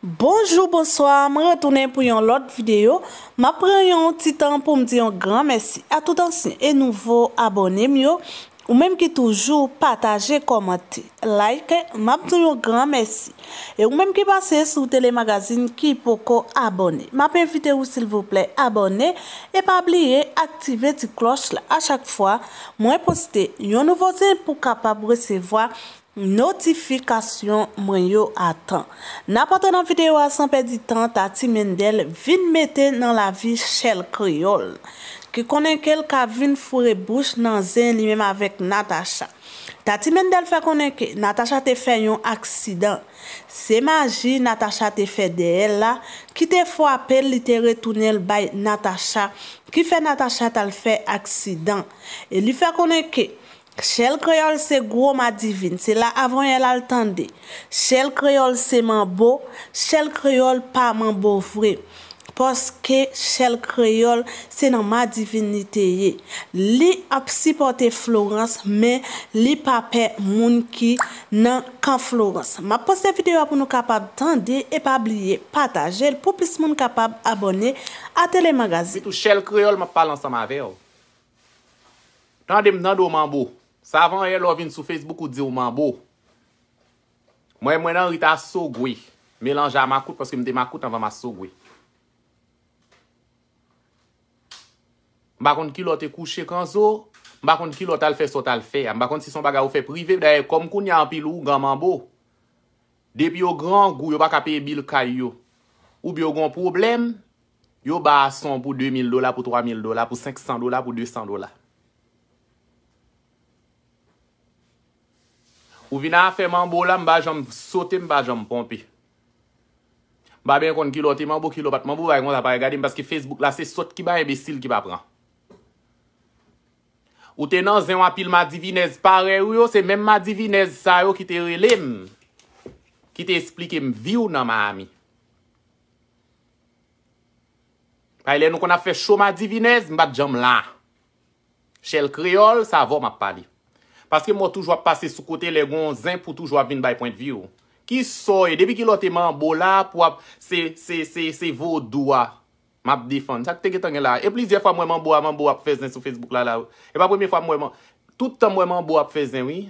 Bonjour, bonsoir, mwen retounen pou yon lot videyo Mwen pre yon titan pou mwen diyon gran mersi A tout an sin, e nouvo abonem yo Ou menm ki toujou pataje, komante, like Mwen mwen diyon gran mersi Ou menm ki pase sou telemagazin ki pou kon abonem Mwen pe evite ou sil vople abonem E pa abliye aktive di klosh la A chak fwa mwen poste yon nouvo zin pou kapab resevoa Notifikasyon mwen yo atan Na patan an videyo a sanpe di tan Tati Mendel vin meten nan la vi chel kriol Ki konenkel ka vin fure bouch nan zen li menm avek Natacha Tati Mendel fè konenke Natacha te fè yon aksidan Se maji Natacha te fè de el la Ki te fò apel li te retounel bay Natacha Ki fè Natacha tal fè aksidan e Li fè konenke Chelle Creole se gwo ma divin. Se la avon yel al tande. Chelle Creole se man bo. Chelle Creole pa man bo vre. Poske Chelle Creole se nan ma divinite ye. Li ap si pote Florence. Me li pape moun ki nan kan Florence. Ma pose videyo ap nou kapab tande. E pa bliye pataje. El pou plis moun kapab abone. A tele magazi. Bitou Chelle Creole ma palan sa ma ve yo. Tande m nan do man bo. Savan e lo vin sou Facebook ou di ou mambou. Mwen mwen an rita sou gwe. Melanja a makout, paske mde makout an vama sou gwe. Mbakon ki lo te kouche kan zo, mbakon ki lo tal fe, so tal fe. Mbakon si son baga ou fe prive, da e kom kou nyan pil ou gamanbo. Depi yo gran gou, yo baka peye bil kay yo. Ou bi yo gon problem, yo ba son pou 2.000 dola, pou 3.000 dola, pou 500 dola, pou 200 dola. Ou vina a fe manbo la mba jom sote mba jom ponpi. Mba ben kon kilote manbo kilopat manbo vayon apare gadim paske Facebook la se sote ki ba imbesil ki ba pran. Ou tenan zen wapil ma divinez pare ou yo se men ma divinez sa yo ki te relem ki te esplike mvi ou nan ma ami. Aile nou kon a fe show ma divinez mba jom la. Che l kriol sa vo mba padi. Paske mwa toujwa pase sou kote le gwen zin pou toujwa vin by point view. Ki soy, debi ki lote man bo la pou ap, se, se, se, se, se vo do a map difan. Sak te getan gen la. E plizye fwa mwen man bo a, man bo ap fez den sou Facebook la la ou. E pa pwemye fwa mwen man, toutan mwen man bo ap fez den oui.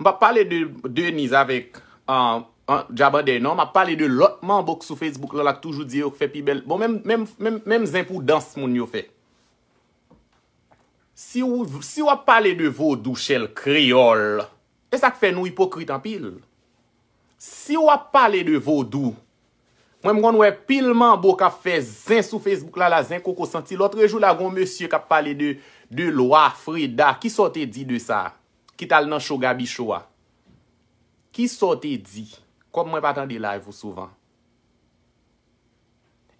Mwa pale de, de niz avek, an, an, jabadey non. Mwa pale de lot man bok sou Facebook la la toujwa di ou fwe pi bel. Bon, menm, menm, menm, menm zin pou dans moun yo fwe. Si ou ap pale de vodou chèl kriol, e sak fe nou hipokritan pil. Si ou ap pale de vodou, mwen mwen wè pilman bo kap fe zin sou Facebook la la zin koko santi. Lotre jou la goun monsye kap pale de loa, frida, ki sote di de sa, kital nan shoga bishowa. Ki sote di, kom mwen patan de live ou souvan.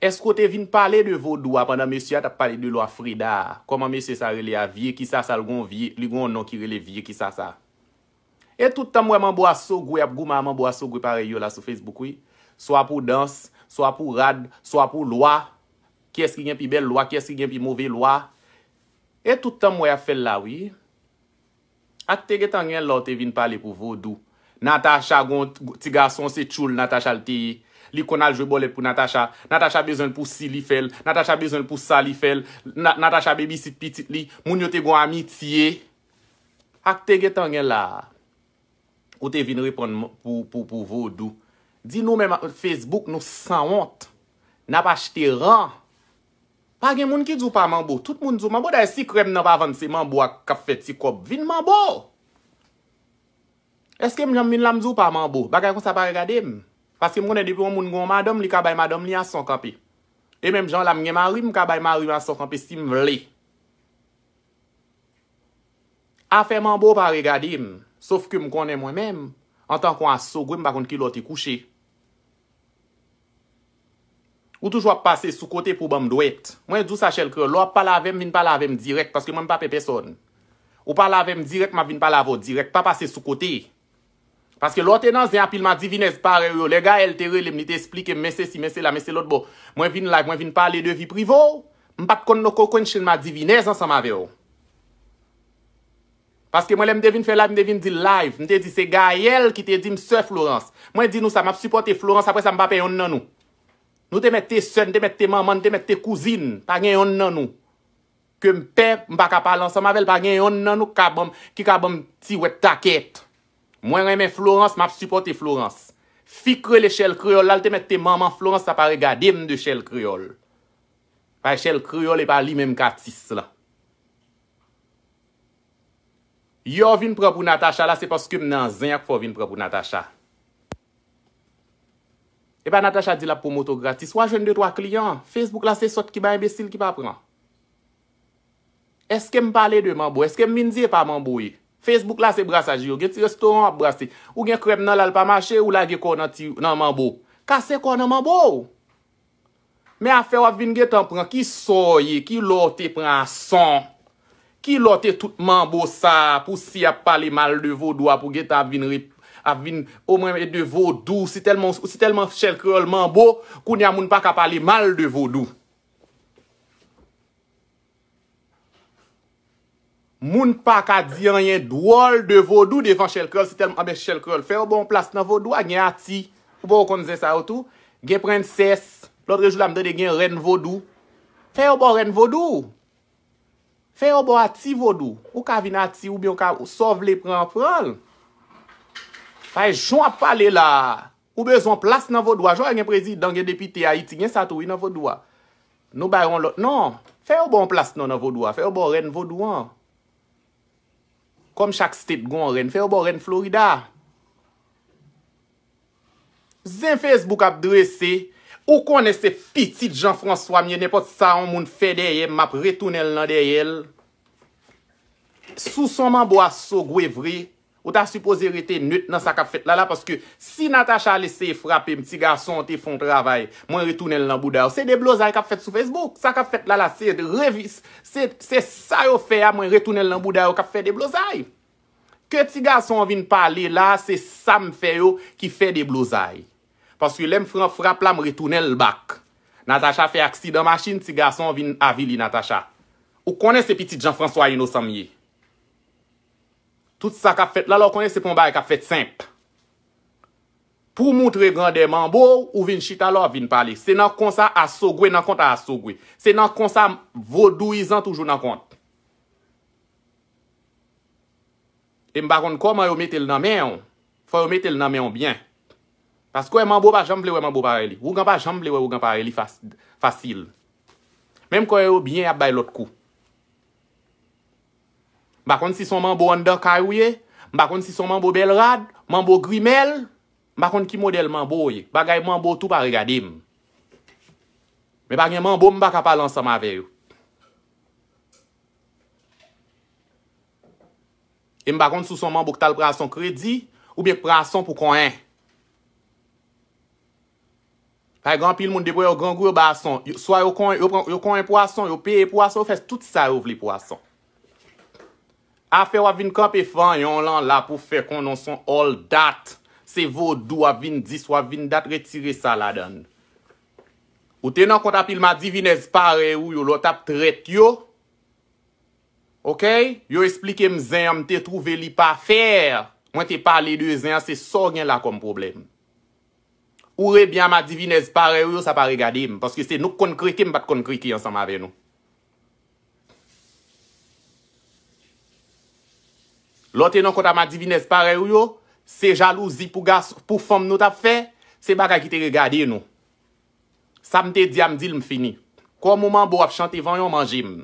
Esko te vin pale de vodou apanda mèsyat ap pale de lwa frida? Koman mèsyat sa rele a vie? Ki sa sa lgon vie? Ligon non ki rele vie? Ki sa sa? Etoutan mwen mwen bo a so gwe ap gouman mwen bo a so gwe pare yo la sou Facebook wè? So apou dans? So apou rad? So apou lwa? Kès ki gen pi bel lwa? Kès ki gen pi mwove lwa? Etoutan mwen ap fèl la wè? At te getan gen lò te vin pale pou vodou. Natacha gwen tiga son se choul Natacha lte yi. Li kon al jwe bolet pou Natacha. Natacha bezon pou si li fel. Natacha bezon pou sa li fel. Natacha bebi sit pitit li. Moun yo te gwa amitye. Ak te getan gen la. Ou te vin repon pou vodou. Di nou men Facebook nou san ont. Na pa chete ran. Pa gen moun ki djou pa mambou. Tout moun djou mambou. Da y si krem nan pa vansi mambou ak kafet si kop. Vin mambou. Eske m jom min lam djou pa mambou. Bakay kon sa pa regade m. Paske m konen depon moun goun madom li kabay madom li an son kapi. E menm jan lam nye marim kabay marim an son kapi si m vle. Afenman bo pa regadim. Sof ke m konen mwen menm. Antan kon an so gwen bakon ki lò te kouche. Ou toujwa pase sou kote pou bèm dwet. Mwen djou sa chel kre lò pa lavem vin pa lavem direk. Paske mwen pa pe peson. Ou pa lavem direk ma vin pa lavo direk. Pa pase sou kote. Paske lò te nan ze apil ma divinez pa reyo. Le ga el te re, le mi te esplike mese si mese la mese lòt bo. Mwen vin live, mwen vin pale de vi privo. Mbat kon noko kon chen ma divinez an sa ma veyo. Paske mwen le mde vin fe live, mde vin di live. Mde di se ga el ki te di mse Florence. Mwen di nou sa m ap supporte Florence, apwe sa mba pe yon nan nou. Nou te met te son, te met te maman, te met te kouzin. Pa gen yon nan nou. Ke mpe mba ka pale an sa ma veyo. Pa gen yon nan nou ki ka bom ti wetaket. Mwen reme Florence, map supporte Florence. Fikre le chèl kriol, lal te met te maman Florence sa pare gade m de chèl kriol. Faye chèl kriol e pa li mèm katis la. Yo vin prapou Natacha la, se poske m nan zin ak fo vin prapou Natacha. E pa Natacha di la pou moto gratis, wajen de twa kliyon, Facebook la se sot ki ba imbesil ki pa pran. Eske m pale de mambou, eske m mindye pa mambouye. Facebook la se brasa jirou, geti restoran a brase, ou gen krem nan lal pa mache ou la gen kon nan mambo. Kase kon nan mambo ou? Me afe wap vin gen tan pran ki soye, ki lote pran son, ki lote tout mambo sa pou si ap pale mal de vodoua pou gen ta vin rip, ap vin omremen de vodou, si telman chel krel mambo kou ni amoun pa ka pale mal de vodou. Moun pa ka diyan yon dwol de vodou devan chel krol. Se telman abe ah chel krol. Fè ou bon plas nan vodou a ah, gwen ati. Ou bon konze sa outou. Gwen prenses. Lodre joul amdè de gwen ren vodou. Fè ou bon ren vodou. Fè ou bon ati vodou. Ou kavina ati ou bion kav. Ou sov le premprol. Fè jou ap pale la. Ou bezon plas nan vodou a. Jou a gwen prezidan gwen depite a iti. Gwen satou yon vodou a. Nou bayron lot. Non. Fè ou bon plas nan vodou a. Fè ou bon ren vodou a. kom chak step gwen ren, fè ou bo ren Florida. Zen Facebook ap dresè, ou konè se pitit Jean-François Mye, ne pot sa an moun fè deyè, map retounel nan deyèl. Sou sonman bo a sou gwevri, Ou ta suppose rete nut nan sa kap fet lala? Paske si Natasha lese frape m ti gason te fon travay, mwen retounel nan boudao, se de blozay kap fet sou Facebook. Sa kap fet lala, se revis, se sa yo fe a mwen retounel nan boudao kap fet de blozay. Ke ti gason vin pale la, se sa m fe yo ki fe de blozay. Paske lem frape la m retounel bak. Natasha fe aksida machin, ti gason vin avili Natasha. Ou konen se piti Jean-François Inosamyye? Tout sa kap fet la la konen se pon baye kap fet semp. Pou moutre gande manbo ou vin chita la ou vin pali. Se nan konsa asogwe nan konta asogwe. Se nan konsa vodouizan toujou nan konta. E mbakon kon man yo metel nanmen yon. Foy yo metel nanmen yon byen. Pasko yon manbo pa jamble we manbo pareli. Wou gamba jamble we wou gamba pareli fasil. Mem kwa yon byen yon baye lot kou. Mbakon si son manbo ondok aywe, mbakon si son manbo bel rad, manbo grimel, mbakon ki model manbo ye, bagay manbo tou pa rigadim. Me bagen manbo mbakapal ansa ma veyo. E mbakon si son manbo kital prason kredi, ou bek prason pou konen. Faye granpil moun debo yo gangou yo bason, yo konen prason, yo peye prason, yo fes tout sa rouv li prason. Afe wav vin kape fan yon lan la pou fe konon son all dat. Se vo dou wav vin, dis wav vin dat, retire sa la dan. Ou te nan konta pil ma divinez pare ou yo lo tap tret yo. Ok? Yo esplike mzen yon te truveli pa fer. Mwen te pale dezen, se so gnen la kom problem. Ou rebyan ma divinez pare ou yo sa pare gade m. Paske se nou konkrikem bat konkrike yon sama ve nou. Lote nou konta ma divinez pare ou yo, se jalouzi pou fom nou tap fe, se baka ki te regade nou. Samte diam dil m fini. Kou mouman bo ap chante, vanyon manji m.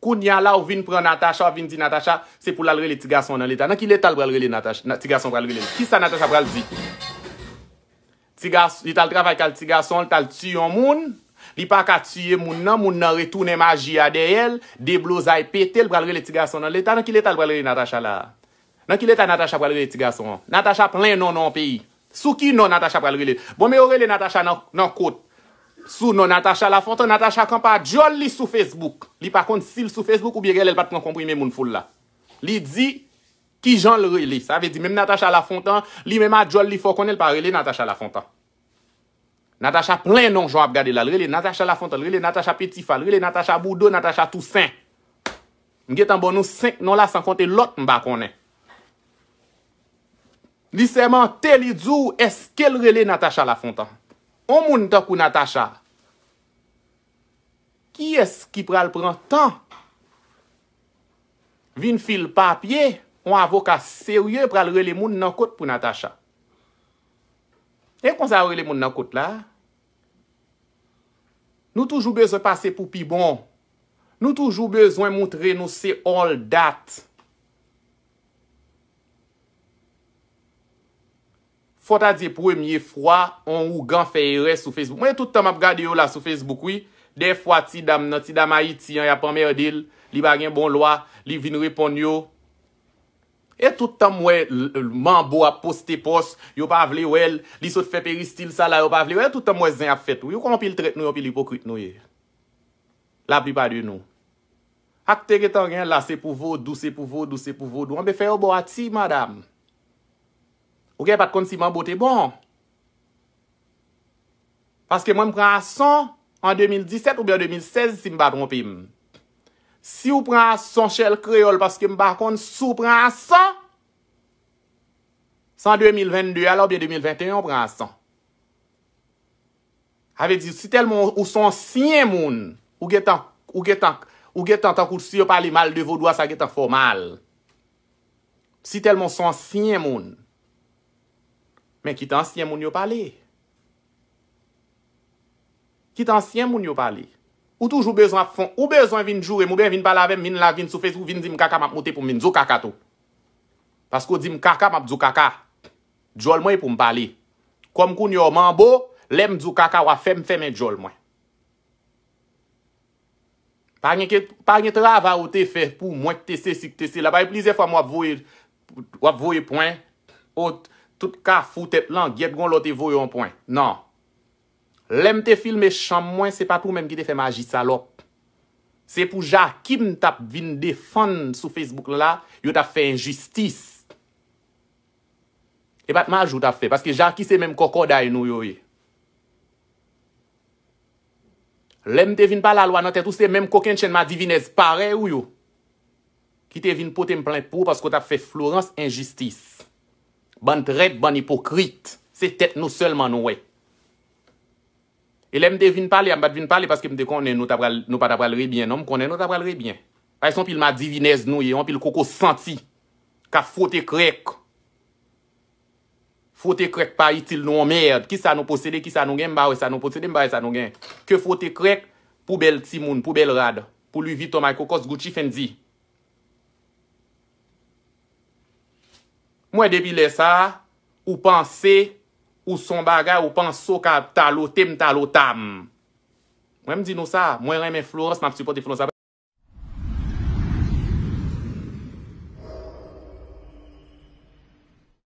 Kou nyan la ou vin pran Natasha, ou vin di Natasha, se pou lalrele tiga son nan leta. Nan ki letal bralrele tiga son bralrele? Ki sa Natasha bral di? Y tal travay kal tiga son, y tal tiyon moun. Li pa katye moun nan, moun nan retounen maji a deyel, de blozay pete, l bralrele tiga son nan leta. Nan ki leta l bralrele Natasha la? Nan ki leta Natasha bralrele tiga son? Natasha plen nan an peyi. Sou ki nan Natasha bralrele? Bon me o rele Natasha nan kot. Sou nan Natasha la fontan, Natasha kan pa jol li sou Facebook. Li pa kont si sou Facebook ou bi rele, el pat kon komprime moun foul la. Li di ki jol rele. Sa ve di menm Natasha la fontan, li menm a jol li fokon el pa rele Natasha la fontan. Natacha plen non jwa ap gade la. Lele Natacha la fontan, lele Natacha petifa, lele Natacha boudo, Natacha tousen. Mgetan bon nou 5 non la, san konte lot mba konen. Disèman, tel idzou, eske lele Natacha la fontan? O moun tok ou Natacha? Ki eski pral pran tan? Vin fil papye, ou avoka serye pral rele moun nan kote pou Natacha? E kon sa rele moun nan kote la? Nou toujou bezwen pase pou pi bon. Nou toujou bezwen moutre nou se all dat. Fota di pou emye fwa, an ou gan feyre sou Facebook. Mwen toutan map gade yo la sou Facebook, oui. De fwa ti dam nan, ti damayi ti an, ya pwame yodil, li bagen bon loa, li vin repon yo, E toutan mwen manbo ap poste pos, yo pa vle wel, li sot fe peri stil salay, yo pa vle wel, toutan mwen zin ap fet. Yo konpil tret nou, yonpil ipokrit nou ye. La pripa de nou. Ak te getan gen, la se pou vodou, se pou vodou, se pou vodou, anbe fe yo bo ati, madame. Ou gen pat kon si manbo te bon. Paske mwen mpre a son, an 2017 ou bien 2016, si mba trompim. Si ou pran son chèl kreol paske m bakon sou pran son San 2022 alò bien 2021 pran son Ave di si tel moun ou son sinye moun Ou getan takout si yo pali mal de vodwa sa getan fo mal Si tel moun son sinye moun Men ki tan sinye moun yo pali Ki tan sinye moun yo pali Ou touj ou bezon ap fon, ou bezon vin jure, mou ben vin balavem, min la vin soufese, ou vin dim kaka map mote pou min djokaka tou. Paskou dim kaka map djokaka, djol mwen pou mbali. Kom kon yo manbo, lem djokaka wafem femen djol mwen. Pa gen trava ou te fe pou mwen te se si te se, la baye plize fwa m wap voye poin, ou tout ka foute plan, gyet gwen lote voye yon poin, nan. Lèm te filme chanm mwen, se pa pou mèm ki te fè magi salop. Se pou jarki m tap vin defan sou Facebook la, yo ta fè injustis. E bat majou ta fè, paske jarki se mèm kokoda enou yo ye. Lèm te vin pa la lwa nan te tou se mèm koken chenman divinez pare ou yo. Ki te vin poten plen pou, pasko ta fè florence injustis. Ban tret, ban hipokrit, se tet nou selman ou wet. Ele mte vin pali, am bat vin pali, paske mte konen nou ta pral, nou pa ta pral rebyen, nom konen nou ta pral rebyen. A yon pil ma divinez nou, e yon pil koko senti, ka fote krek. Fote krek pa itil nou, mmerd, ki sa nou posede, ki sa nou gen mbawe, sa nou posede mbawe, sa nou gen. Ke fote krek, pou bel timoun, pou bel rad, pou li vitomay koko sgouchi fendi. Mwen debile sa, ou panse, ou son bagay ou pan so ka talotem talotam. Mwen m di nou sa, mwen reme flores, mwen m supporte flores.